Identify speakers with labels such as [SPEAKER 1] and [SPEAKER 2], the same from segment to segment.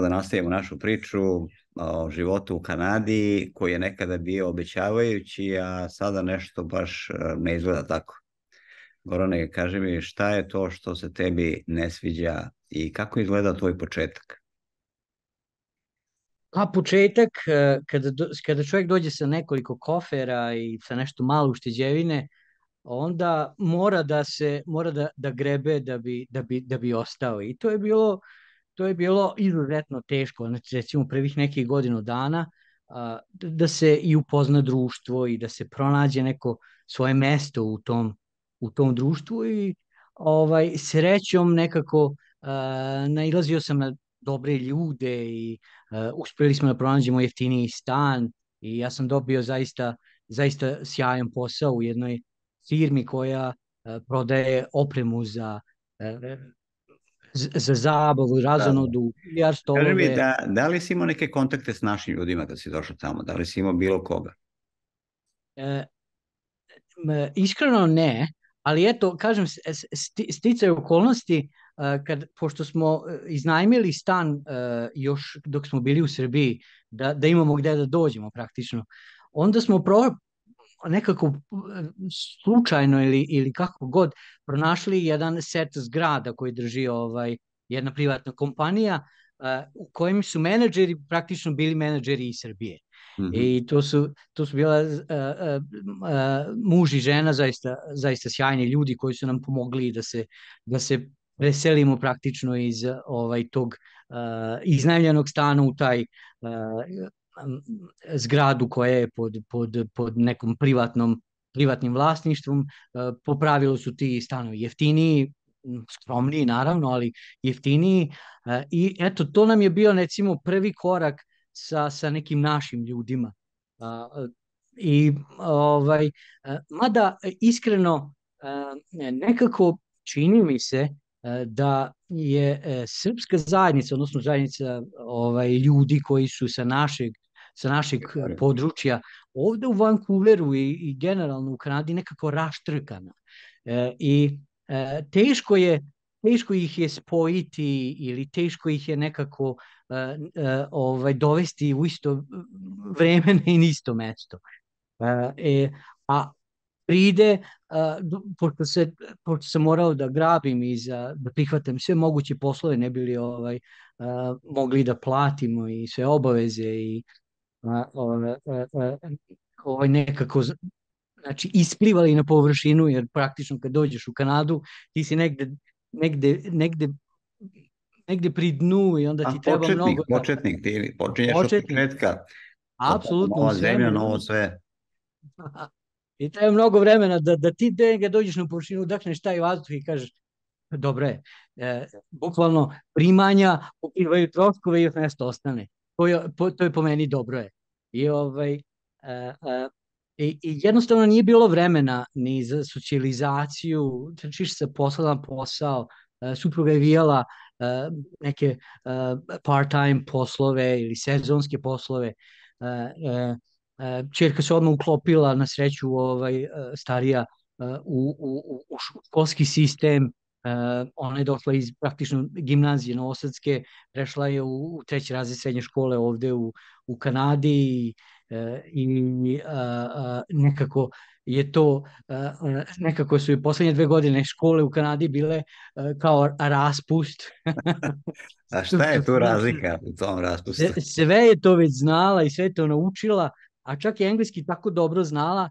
[SPEAKER 1] da nastavimo našu priču o životu u Kanadi koji je nekada bio obećavajući, a sada nešto baš e, ne izgleda tako. Gorane, kaži mi šta je to što se tebi ne sviđa i kako izgleda tvoj početak?
[SPEAKER 2] A pa, početak, e, kada, kada čovjek dođe sa nekoliko kofera i sa nešto malo ušteđevine, onda mora da se mora da, da grebe da bi, da, bi, da bi ostao. I to je bilo to je bilo izuzetno teško, znači recimo prvih nekih godinu dana, da se i upozna društvo i da se pronađe neko svoje mesto u tom, u tom društvu i ovaj srećom nekako uh, nailazio sam na dobre ljude i uh, uspeli smo da pronađemo jeftiniji stan i ja sam dobio zaista zaista sjajan posao u jednoj firmi koja uh, prodaje opremu za uh, za zabavu, da, da. razonodu, Da. Kaži mi, da,
[SPEAKER 1] da li si imao neke kontakte s našim ljudima kad si došao tamo? Da li si imao bilo koga?
[SPEAKER 2] E, iskreno ne, ali eto, kažem, sticaju okolnosti, e, kad, pošto smo e, iznajmili stan e, još dok smo bili u Srbiji, da, da imamo gde da dođemo praktično, onda smo pro, nekako e, slučajno ili, ili kako god pronašli jedan set zgrada koji drži ovaj, jedna privatna kompanija uh, u kojem su menadžeri praktično bili menadžeri iz Srbije. Mm -hmm. I to su, to su bila uh, uh, muž i žena zaista, zaista sjajni ljudi koji su nam pomogli da se, da se preselimo praktično iz ovaj tog uh, iznajmljenog stana u taj uh, zgradu koja je pod, pod, pod nekom privatnom privatnim vlasništvom, e, po pravilu su ti stanovi jeftiniji, skromniji naravno, ali jeftiniji e, i eto to nam je bio recimo prvi korak sa, sa nekim našim ljudima. I ovaj, e, mada iskreno nekako čini mi se da je srpska zajednica, odnosno zajednica ovaj, ljudi koji su sa našeg sa naših područja, ovde u Vancouveru i, i generalno u Kanadi nekako raštrkana. E, I e, teško je teško ih je spojiti ili teško ih je nekako uh, uh, ovaj dovesti u isto vreme na isto mesto. Uh, e, a pride, uh, pošto, se, pošto sam morao da grabim i za, da prihvatam sve moguće poslove, ne bili ovaj, uh, mogli da platimo i sve obaveze i E, e, ovaj nekako znači isplivali na površinu jer praktično kad dođeš u Kanadu ti si negde negde negde negde pri dnu i onda ti A, treba početnik, mnogo da-
[SPEAKER 1] početnik ti počinješ početnik. od početka apsolutno sve zemlja novo sve
[SPEAKER 2] i treba mnogo vremena da da ti da dođeš na površinu udahneš taj vazduh i kažeš dobro je e, bukvalno primanja pokrivaju troškove i još nešto ostane to je, po, to je po meni dobro je. I, ovaj, e, e, i, i jednostavno nije bilo vremena ni za socijalizaciju, trčiš se posao na posao, e, supruga je vijala e, neke e, part-time poslove ili sezonske poslove, e, e, čerka e, se odmah uklopila na sreću ovaj e, starija e, u, u, u školski sistem Eh, ona je došla iz praktično gimnazije Novosadske, prešla je u, u treći razred srednje škole ovde u, u Kanadi eh, i, i uh, eh, nekako je to, uh, nekako su i poslednje dve godine škole u Kanadi bile uh, kao raspust.
[SPEAKER 1] A šta je tu razlika u tom raspustu?
[SPEAKER 2] Sve je to već znala i sve je to naučila, a čak i engleski tako dobro znala,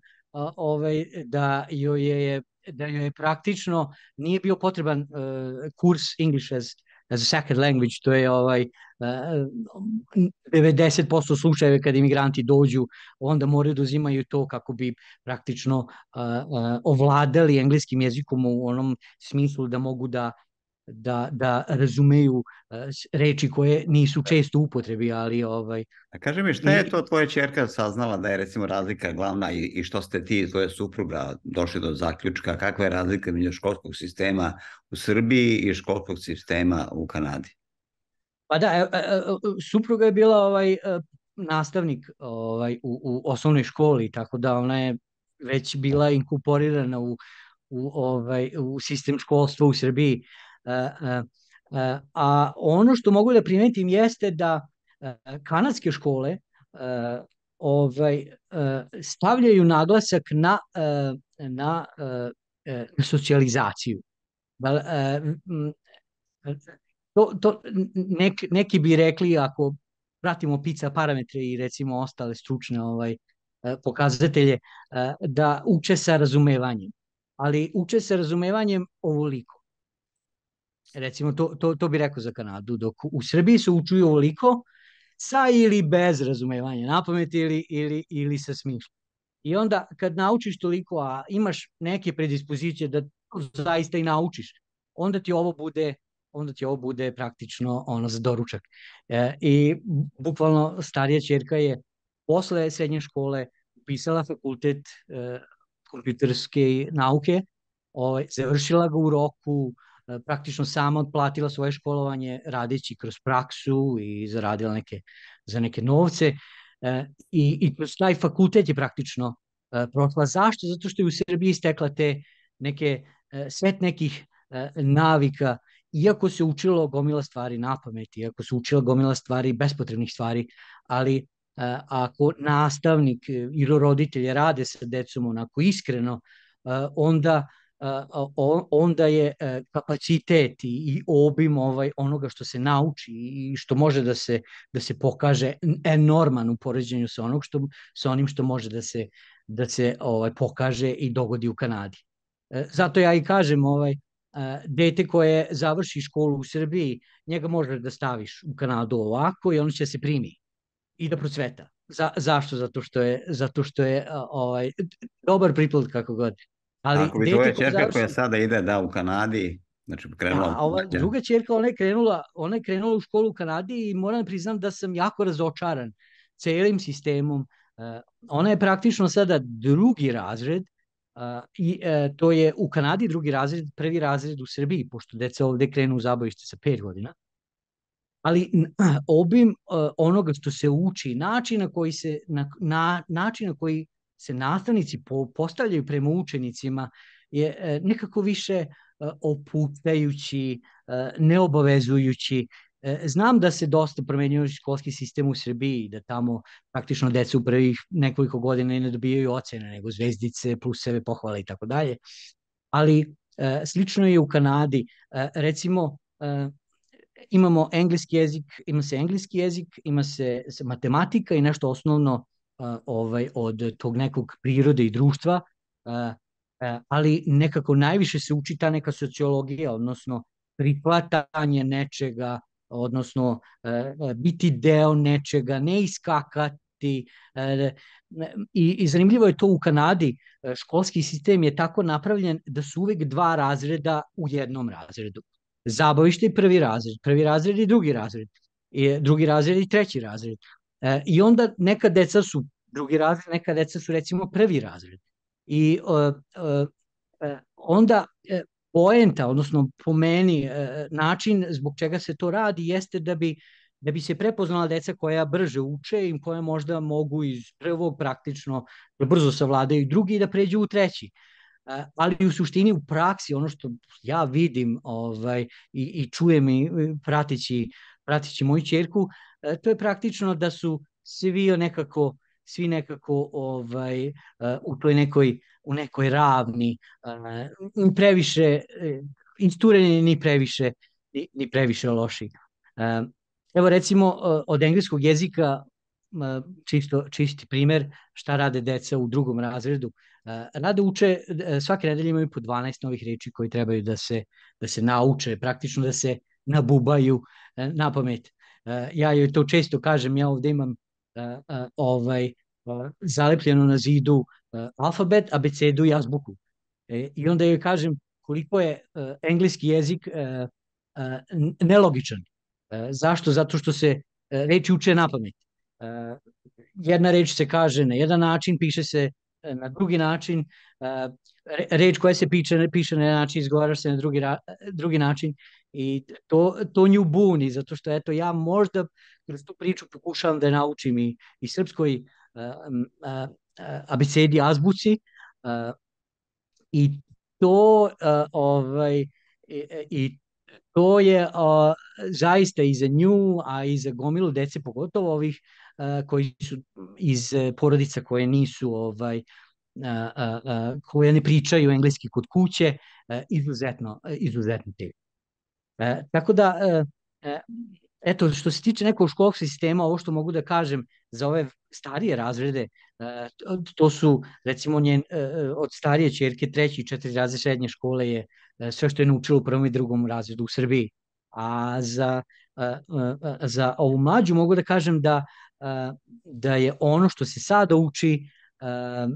[SPEAKER 2] ovaj, da joj je da joj praktično nije bio potreban uh, kurs English as, as a second language, to je ovaj, uh, e, 90% slučajeva kad imigranti dođu, onda moraju da uzimaju to kako bi praktično uh, uh, ovladali engleskim jezikom u onom smislu da mogu da da, da razumeju e, reči koje nisu e. često upotrebi, ali... Ovaj, A kaže
[SPEAKER 1] mi, šta je to tvoja čerka saznala da je recimo razlika glavna i, i što ste ti i tvoja supruga došli do zaključka, kakva je razlika među školskog sistema u Srbiji i školskog sistema u Kanadi?
[SPEAKER 2] Pa da, e, supruga je bila ovaj nastavnik ovaj u, u osnovnoj školi, tako da ona je već bila inkorporirana u, u, ovaj, u sistem školstva u Srbiji. E, e, e, a ono što mogu da primetim jeste da kanadske škole ovaj stavljaju naglasak na na socijalizaciju. To, to, nek, neki bi rekli ako pratimo pizza parametre i recimo ostale stručne ovaj pokazatelje da uče sa razumevanjem. Ali uče sa razumevanjem ovoliko recimo to, to, to bi rekao za Kanadu, dok u Srbiji se učuju ovoliko sa ili bez razumevanja na pamet ili, ili, ili sa smišljem. I onda kad naučiš toliko, a imaš neke predispozicije da to zaista i naučiš, onda ti ovo bude onda ti ovo bude praktično ono za doručak. E, I bukvalno starija čerka je posle srednje škole upisala fakultet e, kompjuterske nauke, ovaj, završila ga u roku, E, praktično sama odplatila svoje školovanje radeći kroz praksu i zaradila neke, za neke novce e, i, i kroz taj fakultet je praktično e, prošla. Zašto? Zato što je u Srbiji stekla te neke, svet nekih navika iako se učilo gomila stvari na pameti, iako se učilo gomila stvari, bespotrebnih stvari, ali ako nastavnik ili roditelje rade sa decom onako iskreno, onda onda onda je e, kapacitet i obim ovaj onoga što se nauči i što može da se da se pokaže enorman u poređenju sa onog što sa onim što može da se da se ovaj pokaže i dogodi u Kanadi. E, zato ja i kažem ovaj e, dete koje završi školu u Srbiji, njega možeš da staviš u Kanadu ovako i on će se primi i da procveta. Za, zašto? Zato što je, zato što je ovaj, dobar priplod kako god. Ali Ako bi tvoja čerka završi... koja
[SPEAKER 1] sada ide da u Kanadi, znači krenula... Da, a ova da. druga
[SPEAKER 2] čerka, ona je, krenula, ona je krenula u školu u Kanadi i moram priznam da sam jako razočaran celim sistemom. Uh, ona je praktično sada drugi razred, Uh, I uh, to je u Kanadi drugi razred, prvi razred u Srbiji, pošto deca ovde krenu u zabavište sa pet godina. Ali obim uh, onoga što se uči, način na koji se, na, na, način na koji se nastavnici postavljaju prema učenicima je e, nekako više e, oputajući, e, neobavezujući. Znam da se dosta promenio školski sistem u Srbiji, da tamo praktično deca u prvih nekoliko godina ne dobijaju ocene, nego zvezdice, pluseve, pohvale i tako dalje. Ali slično je u Kanadi. Recimo, imamo engleski jezik, ima se engleski jezik, ima se matematika i nešto osnovno ovaj, od tog nekog prirode i društva, ali nekako najviše se uči ta neka sociologija, odnosno prihvatanje nečega, odnosno e, e, biti deo nečega, ne iskakati. E, I, I zanimljivo je to u Kanadi, školski sistem je tako napravljen da su uvek dva razreda u jednom razredu. Zabavište i prvi razred, prvi razred i drugi razred, i drugi razred i treći razred. E, I onda neka deca su drugi razred, neka deca su recimo prvi razred. I e, e, onda e, poenta, odnosno po meni, e, način zbog čega se to radi jeste da bi da bi se prepoznala deca koja brže uče i koja možda mogu iz prvog praktično da brzo savladaju drugi i da pređu u treći. E, ali u suštini u praksi ono što ja vidim ovaj, i, i čujem i pratići uh, vratit ću moju čerku, e, to je praktično da su svi nekako svi nekako ovaj, e, u toj nekoj, u nekoj ravni, e, ni previše, istureni ni previše, ni, ni previše loši. Evo recimo od engleskog jezika čisto, čisti primer šta rade deca u drugom razredu. Rade uče, svake nedelje imaju po 12 novih reči koji trebaju da se, da se nauče, praktično da se
[SPEAKER 1] nabubaju
[SPEAKER 2] e, na pamet. E, ja joj to često kažem, ja ovde imam e, ovaj, zalepljeno na zidu alfabet, abecedu i azbuku. I onda joj kažem koliko je engleski jezik nelogičan. Zašto? Zato što se reči uče na pamet. Jedna reč se kaže na jedan način, piše se na drugi način, reč koja se piše, piše na jedan način, izgovara se na drugi, drugi način i to, to nju buni, zato što eto ja možda kroz tu priču pokušavam da naučim i, i srpskoj abecedi azbuci a, i to a, ovaj i, i to je uh, zaista i za nju, a i za gomilu dece, pogotovo ovih a, koji su iz porodica koje nisu ovaj koje ne pričaju engleski kod kuće, e, izuzetno, e, izuzetno teško. Tako da, e, eto, što se tiče nekog školskog sistema, ovo što mogu da kažem za ove starije razrede, to su, recimo, njen, od starije čerke treći i četiri razred srednje škole je sve što je naučila u prvom i drugom razredu u Srbiji. A za, za ovu mlađu mogu da kažem da, da je ono što se sada uči Ehm,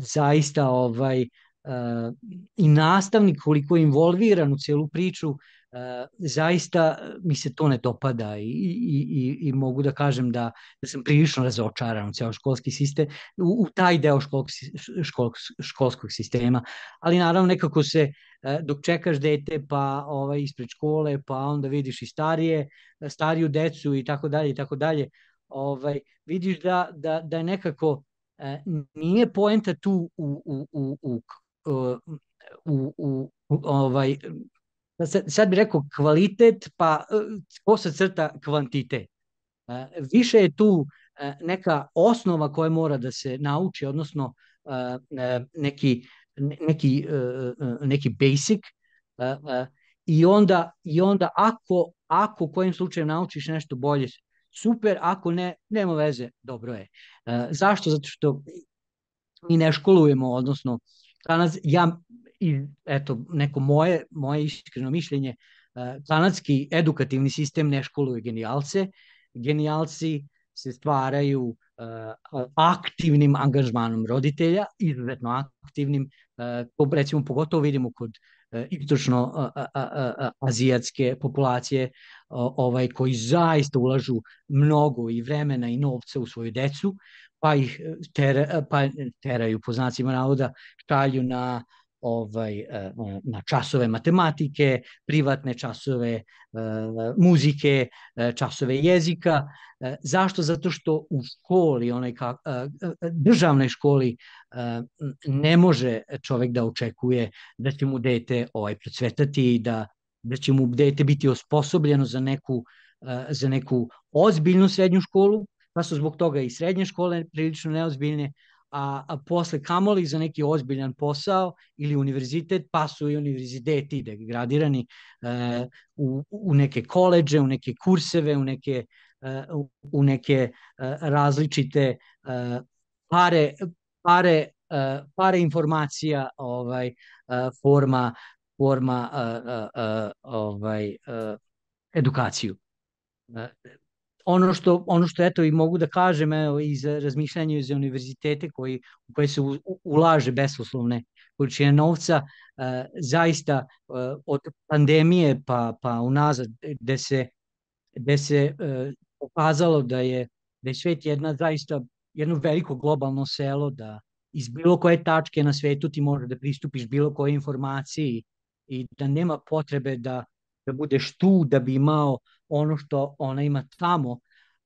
[SPEAKER 2] zaista ovaj ehm, i nastavnik koliko je involviran u celu priču ehm, zaista mi se to ne dopada i, i, i, i mogu da kažem da, da sam prilično razočaran u ceo školski sistem, u, u taj deo školk, školk, školskog sistema, ali naravno nekako se dok čekaš dete pa ovaj, ispred škole pa onda vidiš i starije, stariju decu i tako dalje i tako dalje, ovaj, vidiš da, da, da je nekako E, nije poenta tu u, u, u, u, e, u, u, u ovaj, da sad bih rekao kvalitet, pa e, ko se crta kvantitet. Više je tu neka osnova koja mora da se nauči, odnosno neki, neki, neki basic i onda, i onda ako, ako kojim slučajem naučiš nešto bolje, super, ako ne, nema veze, dobro je. E, zašto? Zato što mi ne školujemo, odnosno danas ja i eto neko moje moje iskreno mišljenje e, kanadski edukativni sistem ne školuje genijalce genijalci se stvaraju uh, aktivnim angažmanom roditelja izuzetno aktivnim uh, e, to recimo pogotovo vidimo kod E, istočno-azijatske e, e, populacije ovaj, koji zaista ulažu mnogo i vremena i novca u svoju decu, pa ih ter, pa teraju, po znacima navoda, šalju na ovaj, eh, eh, na časove matematike, privatne časove eh, muzike, časove jezika. Zašto? Zato što u školi, onaj ka, državnoj školi, ne može čovek da očekuje da će mu dete ovaj, procvetati i da, da će mu dete biti osposobljeno za neku, za neku ozbiljnu srednju školu, pa su zbog toga i srednje škole prilično neozbiljne, a, a posle kamoli za neki ozbiljan posao ili univerzitet, pa su i univerziteti degradirani e, u, u neke koleđe, u neke kurseve, u neke, e, u neke e, različite e, pare, pare, e, pare informacija ovaj, e, forma forma e, e, e ovaj, e, edukaciju. E, ono što, ono što eto i mogu da kažem evo, iz razmišljanja iz univerzitete koji, u koje se u, ulaže besoslovne količine novca, e, zaista e, od pandemije pa, pa unazad gde se, gde se e, pokazalo da je, da je svet jedna zaista jedno veliko globalno selo da iz bilo koje tačke na svetu ti možeš da pristupiš bilo koje informaciji i da nema potrebe da da budeš tu da bi imao ono što ona ima tamo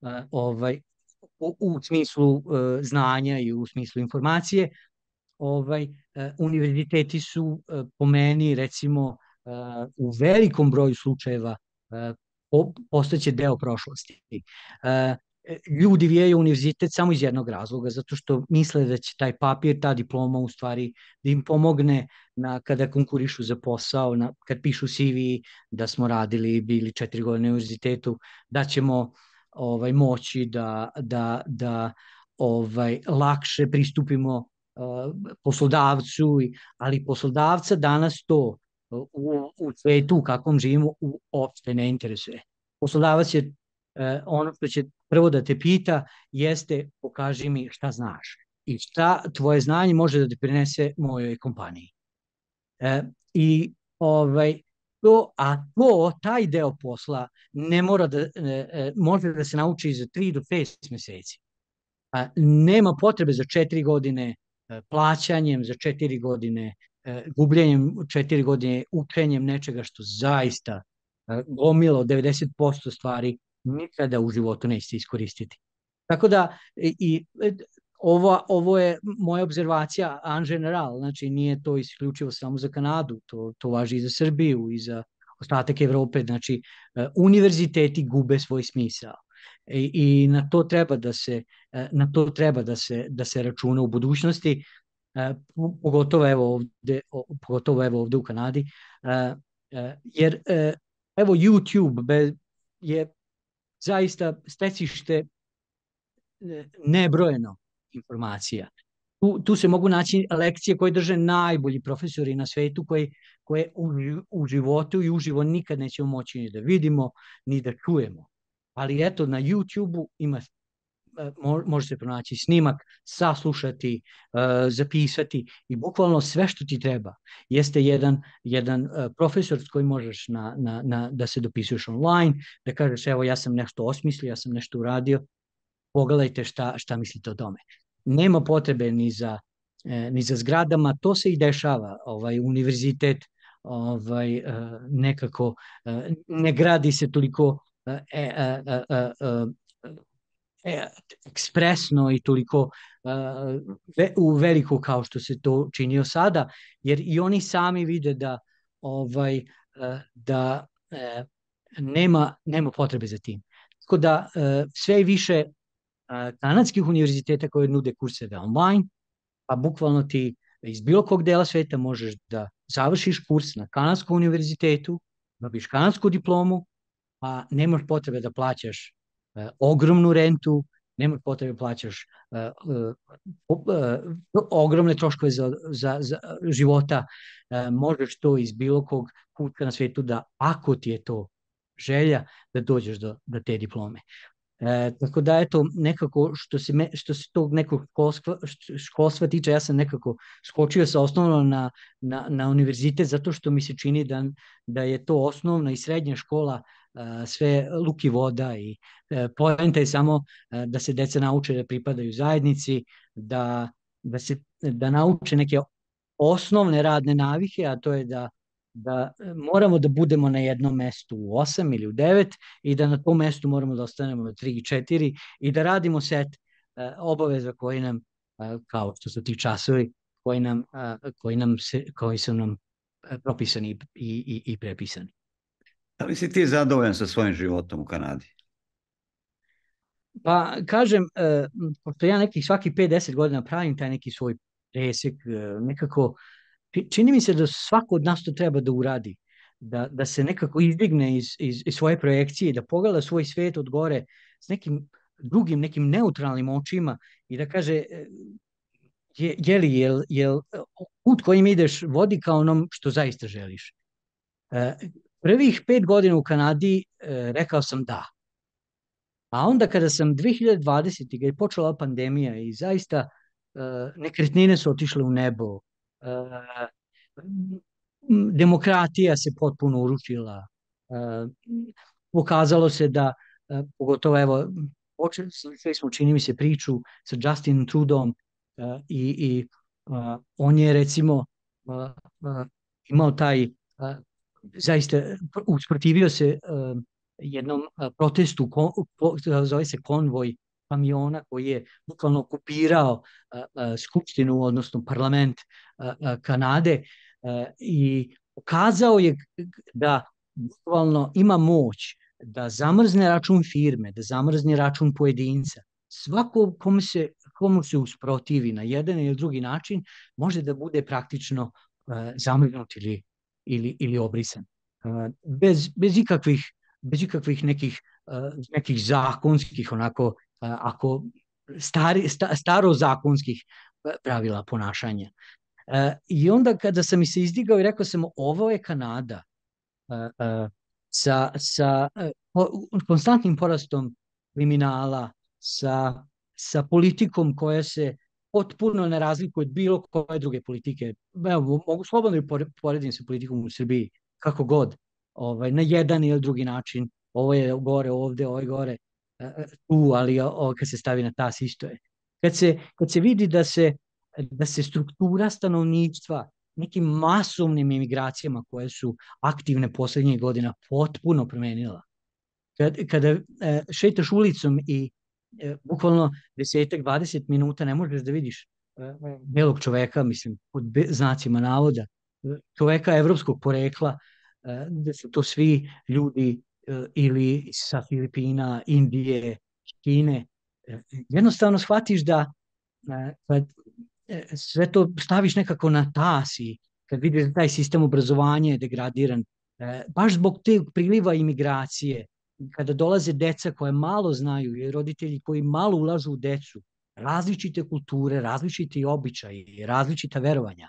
[SPEAKER 2] e, ovaj, u, u smislu e, znanja i u smislu informacije. Ovaj, e, univerziteti su po meni recimo u velikom broju slučajeva postaće deo prošlosti. E, ljudi vijaju univerzitet samo iz jednog razloga, zato što misle da će taj papir, ta diploma u stvari da im pomogne na, kada konkurišu za posao, na, kad pišu CV da smo radili, bili četiri godine u univerzitetu, da ćemo ovaj, moći da, da, da ovaj, lakše pristupimo uh, poslodavcu, ali poslodavca danas to u, u svetu u kakvom živimo uopšte ne interesuje. Poslodavac je uh, ono što će prvo da te pita jeste pokaži mi šta znaš i šta tvoje znanje može da te prinese mojoj kompaniji. E, I ovaj, to, a to, taj deo posla ne mora da, e, e može da se nauči za 3 do 5 meseci. A, nema potrebe za 4 godine e, plaćanjem, za 4 godine e, gubljenjem, 4 godine učenjem nečega što zaista e, gomilo 90% stvari nikada u životu nećete iskoristiti. Tako da e, i e, ovo, ovo je moja observacija an general, znači nije to isključivo samo za Kanadu, to, to važi i za Srbiju i za ostatak Evrope, znači e, univerziteti gube svoj smisao. I, i na to treba da se na to treba da se da se računa u budućnosti pogotovo evo ovde pogotovo evo ovde u Kanadi jer evo YouTube je zaista stecište e, nebrojeno informacija. Tu, tu se mogu naći lekcije koje drže najbolji profesori na svetu, koje, koje u, u životu i uživo nikad nećemo moći ni da vidimo, ni da čujemo. Ali eto, na YouTube-u ima E, možete pronaći snimak, saslušati, e, zapisati i bukvalno sve što ti treba. Jeste jedan, jedan e, profesor s kojim možeš na, na, na, da se dopisuješ online, da kažeš evo ja sam nešto osmislio, ja sam nešto uradio, pogledajte šta, šta mislite o tome. Nema potrebe ni za, ni za zgradama, to se i dešava. Ovaj, univerzitet ovaj, nekako ne gradi se toliko E, e, e, E, ekspresno i toliko u veliko kao što se to činio sada, jer i oni sami vide da ovaj da e, nema, nema potrebe za tim. Tako da e, sve više kanadskih univerziteta koje nude kurseve online, pa bukvalno ti iz bilo kog dela sveta možeš da završiš kurs na kanadskom univerzitetu, dobiš kanadsku diplomu, a nemaš potrebe da plaćaš E, ogromnu rentu, nemoj potrebe plaćaš e, e, ogromne troškove za, za, za života, možeš to iz bilo kog kutka na svetu da ako ti je to želja da dođeš do, do te diplome. E, tako da eto nekako što se me, što se tog nekog školstva, školstva tiče ja sam nekako skočio sa osnovno na, na, na univerzitet zato što mi se čini da, da je to osnovna i srednja škola uh, sve luki voda i e, poenta je samo e, da se deca nauče da pripadaju zajednici, da, da, se, da nauče neke osnovne radne navike, a to je da da e, moramo da budemo na jednom mestu u 8 ili u 9 i da na tom mestu moramo da ostanemo od 3 i 4 i da radimo set obaveza koji nam, kao što su ti časovi, koji, nam, koji, nam se, koji su nam propisani i, i,
[SPEAKER 1] i prepisani. Da li si ti zadovoljan sa svojim životom u Kanadi?
[SPEAKER 2] Pa kažem, e, pošto ja nekih svaki 5-10 godina pravim taj neki svoj presek, e, nekako čini mi se da svako od nas to treba da uradi, da, da se nekako izdigne iz, iz, iz svoje projekcije, da pogleda svoj svet od gore s nekim drugim, nekim neutralnim očima i da kaže e, je, je li, jel, jel put kojim ideš vodi ka onom što zaista želiš. Prvih pet godina u Kanadi e, rekao sam da. A onda kada sam 2020. ga je počela pandemija i zaista e, nekretnine su otišle u nebo, e, demokratija se potpuno urušila, e, pokazalo se da, e, pogotovo evo, počeli smo čini mi se priču sa Justin Trudom e, i, i e, on je recimo e, e imao taj e, zaista usprotivio se uh, jednom uh, protestu, ko, ko, zove se konvoj kamiona koji je bukvalno okupirao uh, skupštinu, odnosno parlament Kanade i pokazao je da bukvalno ima moć da zamrzne račun firme, da zamrzne račun pojedinca. Svako kom se, komu se usprotivi na jedan ili drugi način može da bude praktično zamrznut ili ili, ili obrisan. Bez, bez, ikakvih, bez ikakvih nekih, nekih zakonskih, onako, ako stari, sta, starozakonskih pravila ponašanja. I onda kada sam mi se izdigao i rekao sam ovo je Kanada sa, sa e, konstantnim porastom kriminala, sa, sa politikom koja se potpuno ne razlikuje od bilo koje druge politike. Evo, mogu slobodno i poredim se politikom u Srbiji, kako god, ovaj, na jedan ili drugi način. Ovo je gore ovde, ovo je gore e, e, tu, ali ovo kad se stavi na tas isto je. Kad se, kad se vidi da se, da se struktura stanovništva nekim masovnim imigracijama koje su aktivne poslednjih godina potpuno promenila. Kad, kada e, šetaš ulicom i e, bukvalno desetak, 20 minuta ne možeš da vidiš e, belog čoveka, mislim, pod znacima navoda, e, čoveka evropskog porekla, da su to svi ljudi ili sa Filipina, Indije, Kine. jednostavno shvatiš da kad sve to staviš nekako na i kad vidiš da taj sistem obrazovanja je degradiran, baš zbog te priliva imigracije, kada dolaze deca koje malo znaju i roditelji koji malo ulažu u decu, različite kulture, različite običaji, različita verovanja,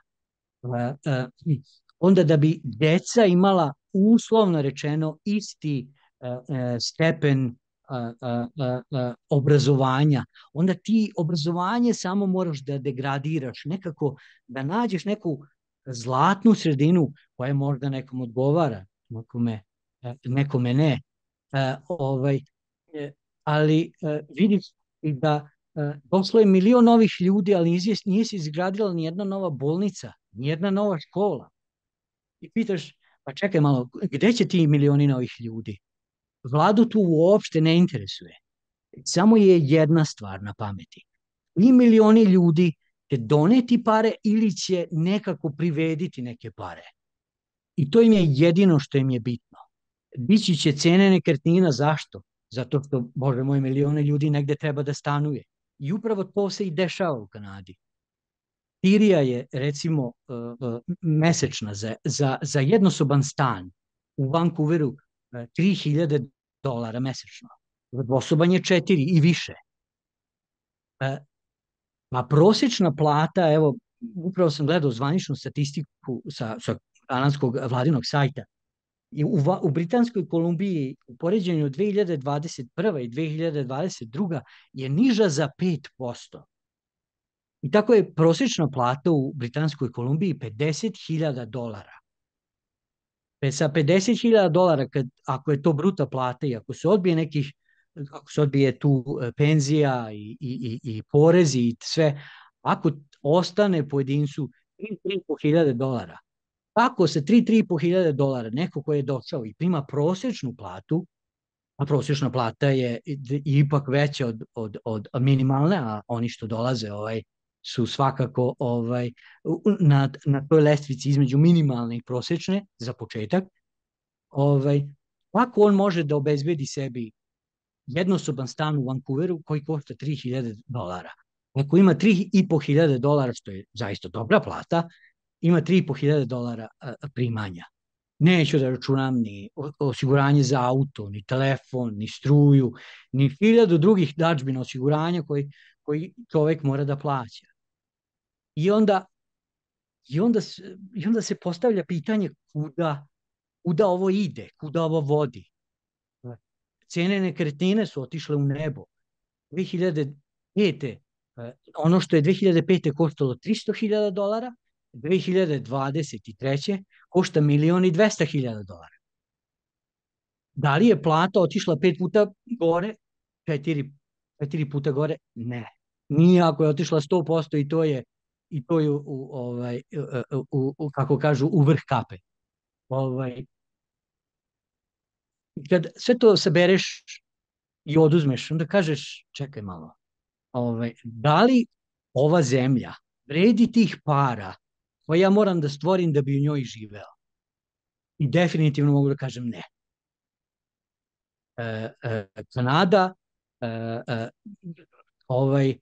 [SPEAKER 2] onda da bi deca imala uslovno rečeno isti e, stepen obrazovanja, onda ti obrazovanje samo moraš da degradiraš, nekako da nađeš neku zlatnu sredinu koja možda nekom odgovara, nekome, e, nekome ne, E, ovaj, e, ali e, vidiš i da došlo je milion novih ljudi, ali nije se izgradila ni jedna nova bolnica, ni jedna nova škola. I pitaš, pa čekaj malo, gde će ti milioni novih ljudi? Vladu tu uopšte ne interesuje. Samo je jedna stvar na pameti. Ni milioni ljudi će doneti pare ili će nekako privediti neke pare. I to im je jedino što im je bitno dići će cene nekretnina. Zašto? Zato što, bože moj, milione ljudi negde treba da stanuje. I upravo to se i dešava u Kanadi. Pirija je, recimo, e, e, mesečna za, za, za jednosoban stan u Vancouveru 3000 e, dolara mesečno. Za dvosoban je 4 i više. Ma prosječna plata, evo, upravo sam gledao zvaničnu statistiku sa, sa kanadskog vladinog sajta, u, u Britanskoj Kolumbiji u poređenju 2021. i 2022. je niža za 5%. I tako je prosječna plata u Britanskoj Kolumbiji 50.000 dolara. Sa 50.000 dolara, kad, ako je to bruta plata i ako se odbije nekih ako se odbije tu e, penzija i, i, i, i porezi i sve, ako ostane pojedincu 3.500 dolara, Ako se 3-3,5 hiljade dolara, neko koji je došao i prima prosečnu platu, a prosečna plata je ipak veća od, od, od minimalne, a oni što dolaze ovaj, su svakako ovaj, na, na toj lestvici između minimalne i prosečne za početak, ovaj, ako on može da obezbedi sebi jednosoban stan u Vancouveru koji košta 3000 dolara, ako ima 3500 dolara, što je zaista dobra plata, ima 3.500 dolara primanja. Neću da računam ni osiguranje za auto, ni telefon, ni struju, ni hiljadu drugih dačbina osiguranja koji, koji čovek mora da plaća. I onda, i onda, i onda se postavlja pitanje kuda, kuda ovo ide, kuda ovo vodi. Cene nekretnine su otišle u nebo. 2005. E, ono što je 2005. koštalo 300.000 dolara, 2023. košta milion i dvesta hiljada dolara. Da li je plata otišla pet puta gore, četiri, četiri puta gore? Ne. Nije ako je otišla 100% i to je i to je u, ovaj, u, u, u, kako kažu, u vrh kape. Ovaj, kad sve to sabereš i oduzmeš, onda kažeš, čekaj malo, ovaj, da li ova zemlja vredi tih para koja pa ja moram da stvorim da bi u njoj živeo. I definitivno mogu da kažem ne. E, e, Kanada e, e, ovaj, e,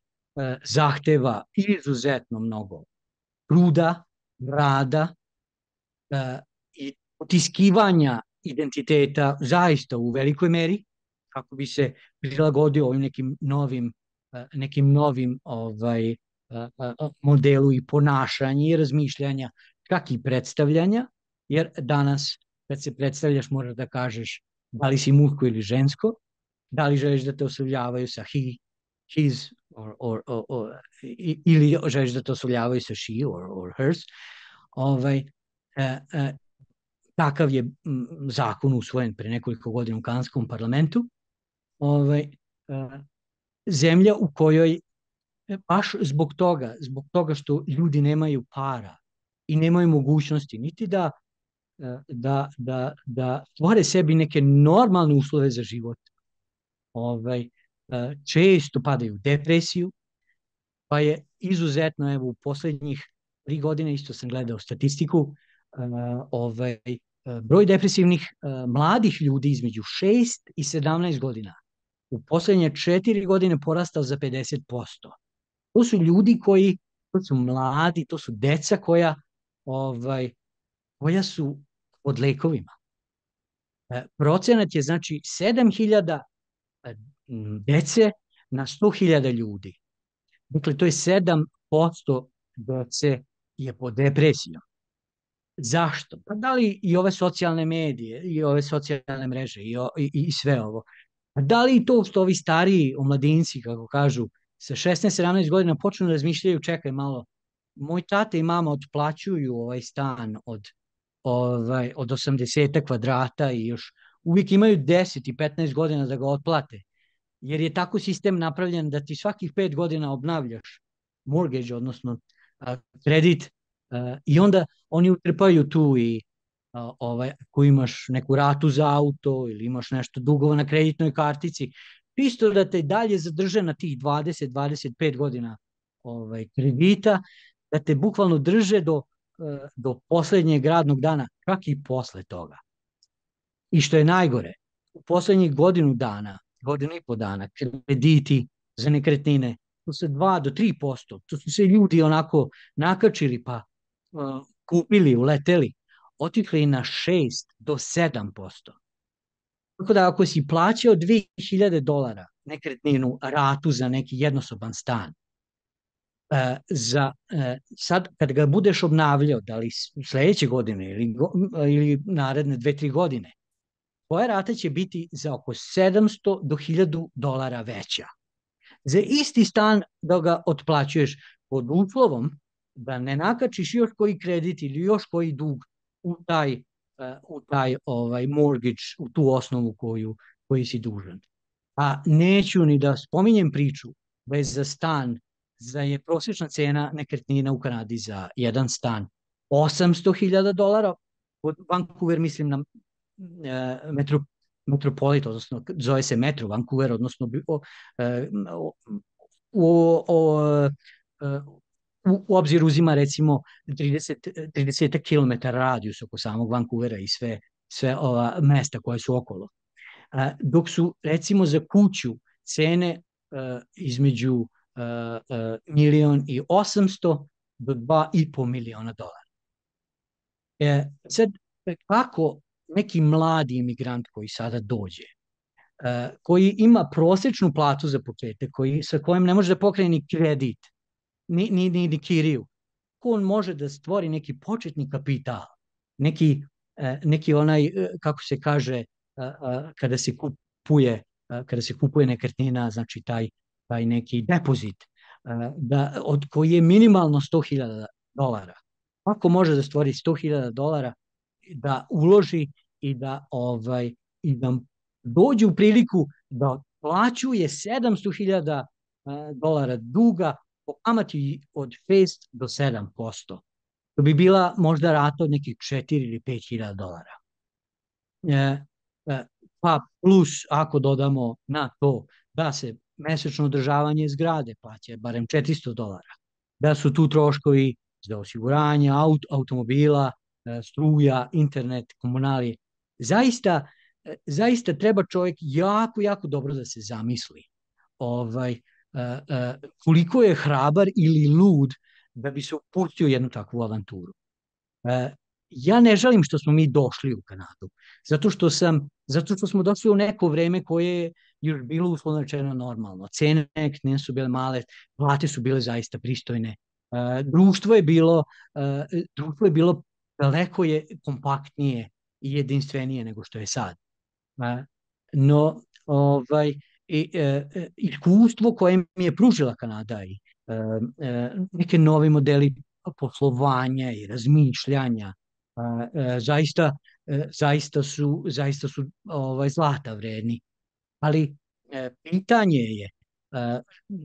[SPEAKER 2] zahteva izuzetno mnogo truda, rada e, i otiskivanja identiteta zaista u velikoj meri kako bi se prilagodio ovim nekim novim e, nekim novim ovaj E, e, modelu i ponašanja i razmišljanja, čak i predstavljanja, jer danas kad se predstavljaš moraš da kažeš da li si muško ili žensko, da li želiš da te oslovljavaju sa he, his or, or, or, or, ili želiš da te oslovljavaju sa she or, or hers. Ovaj, e, e, takav je m, zakon usvojen pre nekoliko godina u kanadskom parlamentu. Ovaj, e, zemlja u kojoj baš zbog toga, zbog toga što ljudi nemaju para i nemaju mogućnosti niti da e, da, da, da stvore sebi neke normalne uslove za život. Ovaj, e, često padaju u depresiju, pa je izuzetno, evo, u poslednjih tri godine, isto sam gledao statistiku, e, ovaj, broj depresivnih mladih ljudi između 6 i 17 godina u poslednje četiri godine porastao za 50%. To su ljudi koji, to su mladi, to su deca koja, ovaj, koja su pod lekovima. E, procenat je znači 7000 e, dece na 100.000 ljudi. Dakle, to je 7% dece je pod depresijom. Zašto? Pa da li i ove socijalne medije, i ove socijalne mreže, i, o, i, i sve ovo. Pa da li to što ovi stariji, omladinci, kako kažu, sa 16-17 godina počnu da razmišljaju, čekaj malo, moj tata i mama otplaćuju ovaj stan od, ovaj, od 80 kvadrata i još uvijek imaju 10 i 15 godina da ga otplate. Jer je tako sistem napravljen da ti svakih 5 godina obnavljaš mortgage, odnosno a, kredit a, i onda oni utrpaju tu i a, ovaj, ako imaš neku ratu za auto ili imaš nešto dugova na kreditnoj kartici, isto da te dalje zadrže na tih 20-25 godina ovaj, kredita, da te bukvalno drže do, eh, do poslednjeg radnog dana, čak i posle toga. I što je najgore, u poslednjih godinu dana, godinu i po dana, krediti za nekretnine, su se 2 do 3 posto, tu su se ljudi onako nakačili pa uh, kupili, uleteli, otikli na 6 do 7 posto. Tako da ako si plaćao 2000 dolara nekretninu ratu za neki jednosoban stan, Uh, za uh, sad kad ga budeš obnavljao, da li sledeće godine ili, ili naredne dve, tri godine, tvoja rata će biti za oko 700 do 1000 dolara veća. Za isti stan da ga otplaćuješ pod uslovom da ne nakačiš još koji kredit ili još koji dug u taj E, u taj ovaj mortgage, u tu osnovu koju, koji si dužan. A neću ni da spominjem priču da je za stan, za je prosječna cena nekretnina u Kanadi za jedan stan 800.000 dolara, od Vancouver mislim na e, metro, metropolit, odnosno zove se metro Vancouver, odnosno e, o, o, o, o, e, o u, u obzir uzima recimo 30, 30 km radijus oko samog Vancouvera i sve, sve ova mesta koje su okolo. dok su recimo za kuću cene e, između a, e, a, e, milion i 800 do 2,5 miliona dolara. E, sad, kako neki mladi imigrant koji sada dođe, koji ima prosečnu platu za početak, koji, sa kojim ne može da pokreni kredit, ni, ni, ni, ni kiriju. On može da stvori neki početni kapital, neki, e, neki onaj, e, kako se kaže, e, kada se kupuje, kada se kupuje nekretnina, znači taj, taj neki depozit, da, od koji je minimalno 100.000 dolara. Ako može da stvori 100.000 dolara, da uloži i da ovaj i da dođe u priliku da plaćuje 700.000 dolara duga po kamati od 6 do 7 posto. To bi bila možda rata od nekih 4 ili 5 hiljada dolara. E, e, pa plus ako dodamo na to da se mesečno održavanje zgrade plaća barem 400 dolara, da su tu troškovi za osiguranje aut, automobila, e, struja, internet, komunalije. Zaista, e, zaista treba čovjek jako, jako dobro da se zamisli ovaj, Eh, eh, koliko je hrabar ili lud da bi se upustio jednu takvu avanturu. Eh, ja ne želim što smo mi došli u Kanadu, zato što, sam, zato što smo došli u neko vreme koje je još bilo uslovnačeno normalno. Cene ne su bile male, plate su bile zaista pristojne. Društvo je bilo, društvo je bilo daleko je kompaktnije i jedinstvenije nego što je sad. No, ovaj, i, e, e, iskustvo koje mi je pružila Kanada i e, e neke novi modeli poslovanja i razmišljanja e, e zaista zaista su zaista su ovaj zlata vredni ali pitanje je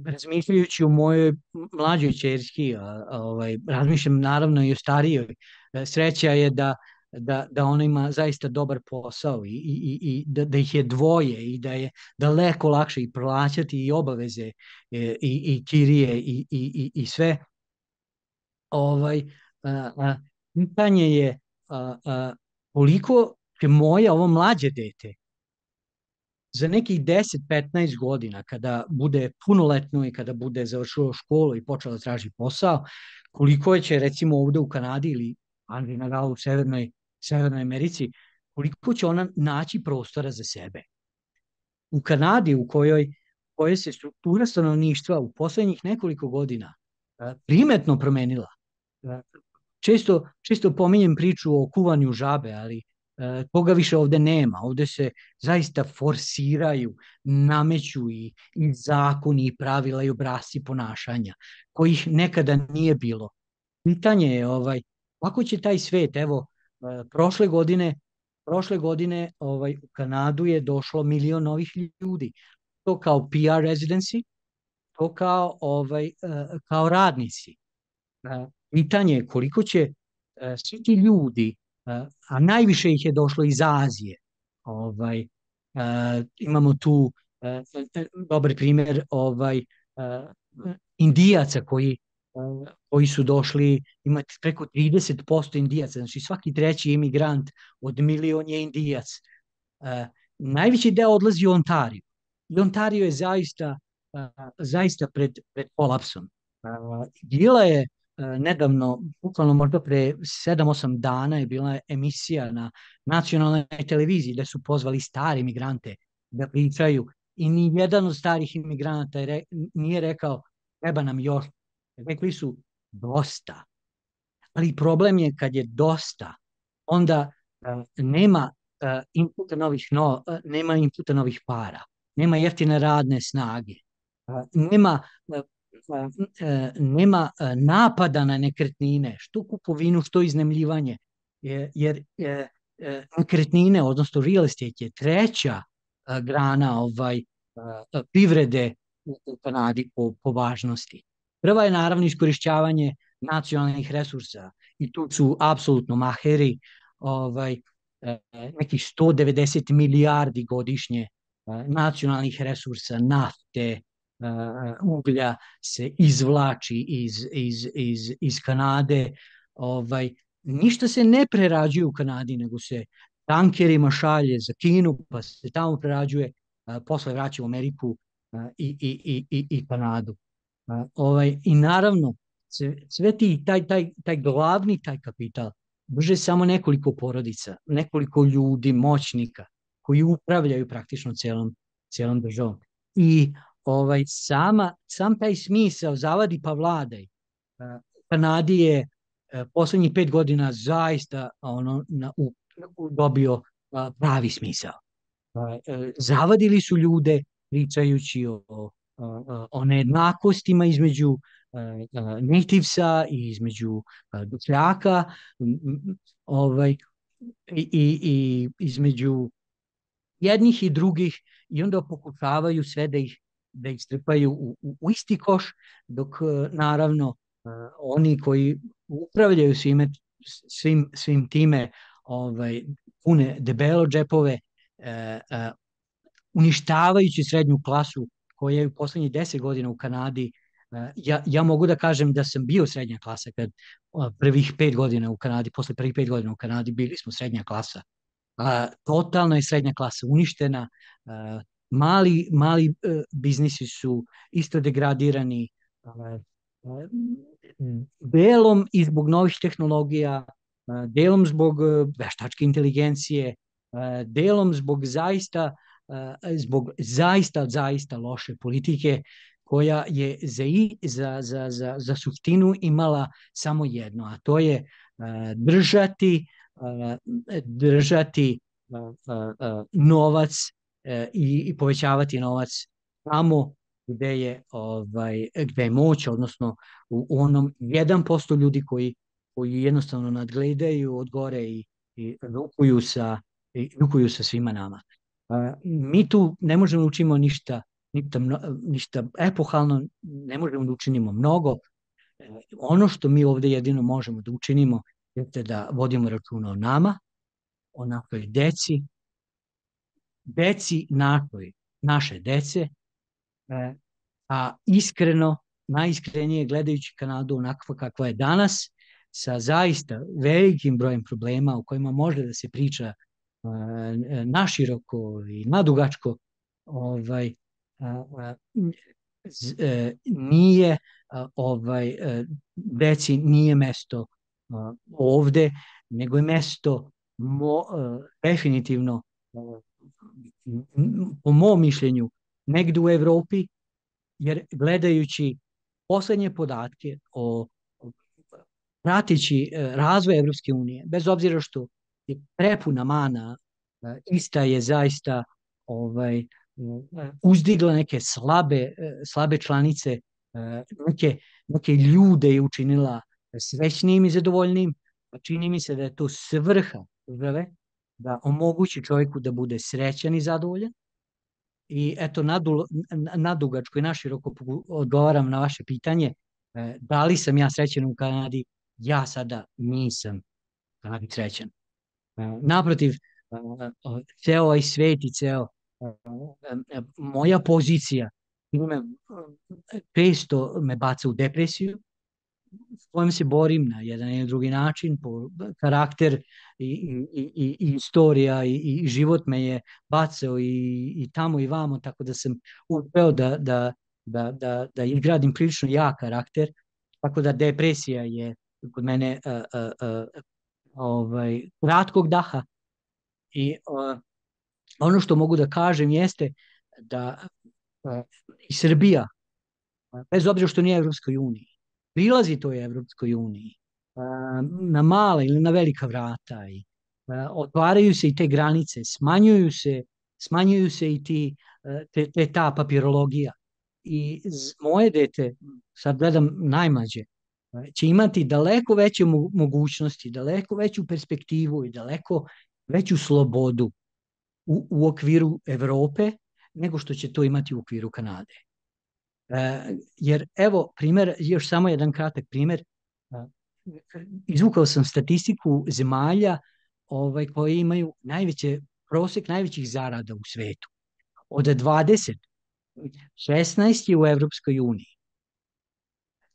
[SPEAKER 2] razmišljajući o mojoj mlađoj ćerski ovaj razmišljam naravno i o starijoj sreća je da da, da ona ima zaista dobar posao i, i, i da, da ih je dvoje i da je daleko lakše i plaćati i obaveze e, i, i kirije i, i, i, i sve. Ovaj, a, a, pitanje je a, a, koliko će moje ovo mlađe dete za nekih 10-15 godina kada bude punoletno i kada bude završilo školu i počela da traži posao, koliko će recimo ovde u Kanadi ili Nadal u Severnoj, Severnoj Americi, koliko će ona naći prostora za sebe. U Kanadi, u kojoj, kojoj se struktura stanovništva u poslednjih nekoliko godina e, primetno promenila, e, često, često pominjem priču o kuvanju žabe, ali e, toga više ovde nema. Ovde se zaista forsiraju, nameću i, i zakoni i pravila i obrazci ponašanja, kojih nekada nije bilo. Pitanje je ovaj, Kako će taj svet, evo, e, prošle godine, prošle godine ovaj, u Kanadu je došlo milion novih ljudi. To kao PR residency, to kao, ovaj, e, kao radnici. E, pitanje je koliko će svi ti ljudi, a najviše ih je došlo iz Azije, ovaj, imamo tu dobar primer ovaj, Indijaca koji koji su došli, imate preko 30% indijaca, znači svaki treći imigrant od milion je indijac. E, najveći deo odlazi u Ontario. I Ontario je zaista, e, zaista pred, pred kolapsom. E, bila je nedavno, bukvalno možda pre 7-8 dana je bila emisija na nacionalnoj televiziji da su pozvali stare imigrante da pričaju i ni jedan od starih imigranata je re, nije rekao treba nam još rekli dakle, su dosta. Ali problem je kad je dosta, onda uh, nema uh, inputa novih, no, uh, nema inputa novih para, nema jeftine radne snage, nema nema napada na nekretnine, što kupovinu, što iznemljivanje, jer nekretnine, odnosno real estate je treća grana ovaj privrede u Kanadi po, po važnosti. Prva je naravno iskorišćavanje nacionalnih resursa i tu su apsolutno maheri ovaj, e, nekih 190 milijardi godišnje e, nacionalnih resursa, nafte, e, uglja se izvlači iz, iz, iz, iz Kanade. Ovaj, ništa se ne prerađuje u Kanadi, nego se tankerima šalje za Kinu, pa se tamo prerađuje, posle vraća u Ameriku i, i, i, i, i Kanadu ovaj, I naravno, sve ti taj, taj, taj glavni taj kapital. Drže samo nekoliko porodica, nekoliko ljudi, moćnika koji upravljaju praktično celom, celom državom. I ovaj sama, sam taj smisao zavadi pa vladaj. Kanadi je e, poslednjih pet godina zaista ono, na, u, dobio pravi smisao. E, zavadili su ljude pričajući o, o nejednakostima između e, e, nativesa i između dušljaka e, ovaj, i, i, i između jednih i drugih i onda pokušavaju sve da ih, da ih strpaju u, u, u isti koš, dok naravno oni koji upravljaju svime, svim, svim time ovaj, pune debelo džepove, e, e, uništavajući srednju klasu koji je u poslednjih deset godina u Kanadi e, ja, ja mogu da kažem da sam bio srednja klasa kad prvih pet godina u Kanadi, posle prvih pet godina u Kanadi bili smo srednja klasa. A, totalno je srednja klasa uništena, a, mali, mali a, e, biznisi su isto degradirani, a, a, delom i zbog novih tehnologija, a, delom zbog e, veštačke inteligencije, a, delom zbog zaista E, zbog zaista, zaista loše politike koja je za, za, za, za, za suštinu imala samo jedno, a to je e, držati, e, držati novac i, i povećavati novac tamo gde je ovaj gde je moć odnosno u onom 1% ljudi koji koji jednostavno nadgledaju od gore i i rukuju sa i rukuju sa svima nama. Mi tu ne možemo da učimo ništa, ništa, ništa epohalno, ne možemo da učinimo mnogo. E, ono što mi ovde jedino možemo da učinimo jeste da vodimo računa o nama, o našoj deci, deci našoj, naše dece, e, a iskreno, najiskrenije gledajući Kanadu onakva kakva je danas, sa zaista velikim brojem problema o kojima može da se priča E, naširoko i nadugačko ovaj e, nije ovaj deci nije mesto ovde nego je mesto mo, e, definitivno po mom mišljenju negde u Evropi jer gledajući poslednje podatke o pratići razvoj Evropske unije bez obzira što je prepuna mana, e, ista je zaista ovaj, uzdigla neke slabe, e, slabe članice, e, neke, neke ljude je učinila svećnim i zadovoljnim, pa čini mi se da je to svrha države da omogući čovjeku da bude srećan i zadovoljan. I eto, nadugačko i naširoko odgovaram na vaše pitanje, da li sam ja srećen u Kanadi? Ja sada nisam Kanadi da srećan. Naprotiv, ceo ovaj svet i ceo moja pozicija me, često me baca u depresiju, s kojom se borim na jedan ili drugi način, po karakter i, i, i, i istorija i, i život me je bacao i, i tamo i vamo, tako da sam uspeo da, da, da, da, da izgradim prilično jak karakter, tako da depresija je kod mene a, a, a, ovaj, kratkog daha. I uh, ono što mogu da kažem jeste da uh, i Srbija, e, bez obzira što nije Evropskoj uniji, prilazi toj Evropskoj uniji uh, na mala ili na velika vrata i uh, otvaraju se i te granice, smanjuju se, smanjuju se i ti, uh, te, te ta papirologija. I moje dete, sad gledam najmlađe, će znači, imati daleko veće mogućnosti, daleko veću perspektivu i daleko veću slobodu u, u okviru Evrope nego što će to imati u okviru Kanade. E, jer evo primer, još samo jedan kratak primer, izvukao sam statistiku zemalja ovaj, koje imaju najveće, prosek najvećih zarada u svetu. Od 20, 16 je u Evropskoj uniji,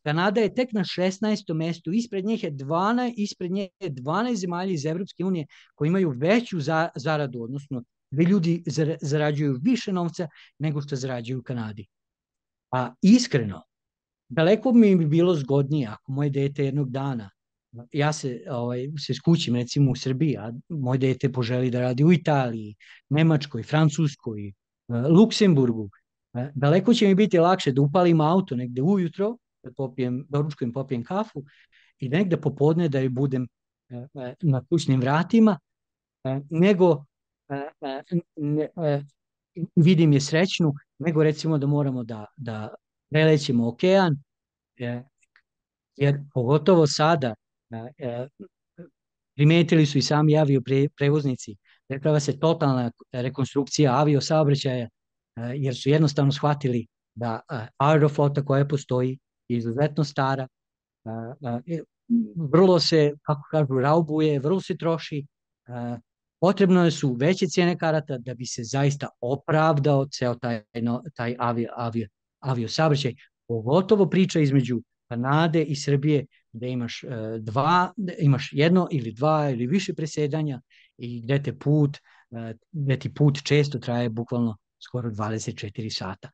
[SPEAKER 2] Kanada je tek na 16. mestu, ispred njih je 12, ispred nje je 12 zemalja iz Evropske unije koji imaju veću za, zaradu, odnosno gde ljudi zarađuju više novca nego što zarađuju u Kanadi. A iskreno, daleko mi bi bilo zgodnije ako moje dete jednog dana, ja se, ovaj, se skućim recimo u Srbiji, a moje dete poželi da radi u Italiji, Nemačkoj, Francuskoj, eh, Luksemburgu, eh, daleko će mi biti lakše da upalim auto negde ujutro Da popijem, da ručkujem, popijem kafu i negde popodne da joj budem e, e, na kućnim vratima, e, nego ne, vidim je srećnu, nego recimo da moramo da, da prelećemo okean, jer pogotovo sada primetili su i sami avio pre, prevoznici, preprava da se totalna rekonstrukcija avio saobraćaja, jer su jednostavno shvatili da aeroflota koja postoji izuzetno stara, vrlo se, kako kažu, raubuje, vrlo se troši, potrebno su veće cijene karata da bi se zaista opravdao ceo taj, no, taj avio, avio, avio saobraćaj. Pogotovo priča između Kanade i Srbije gde imaš, e, dva, imaš jedno ili dva ili više presedanja i gde te put, e, gde ti put često traje bukvalno skoro 24 sata.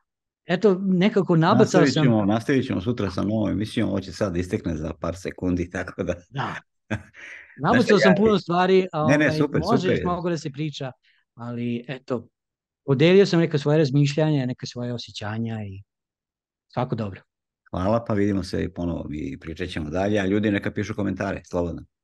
[SPEAKER 2] Eto, nekako nabacao sam... ćemo,
[SPEAKER 1] sam... Nastavit ćemo sutra sa novom emisijom, ovo će sad istekne za par sekundi, tako da... Da. Nabacao sam puno
[SPEAKER 2] stvari, a ne, ne, ovaj, super, može super. još mnogo da se priča, ali eto, podelio sam neka svoje razmišljanja, neka svoje osjećanja i svako dobro.
[SPEAKER 1] Hvala, pa vidimo se i ponovo i pričat ćemo dalje, a ljudi neka pišu komentare, slobodno.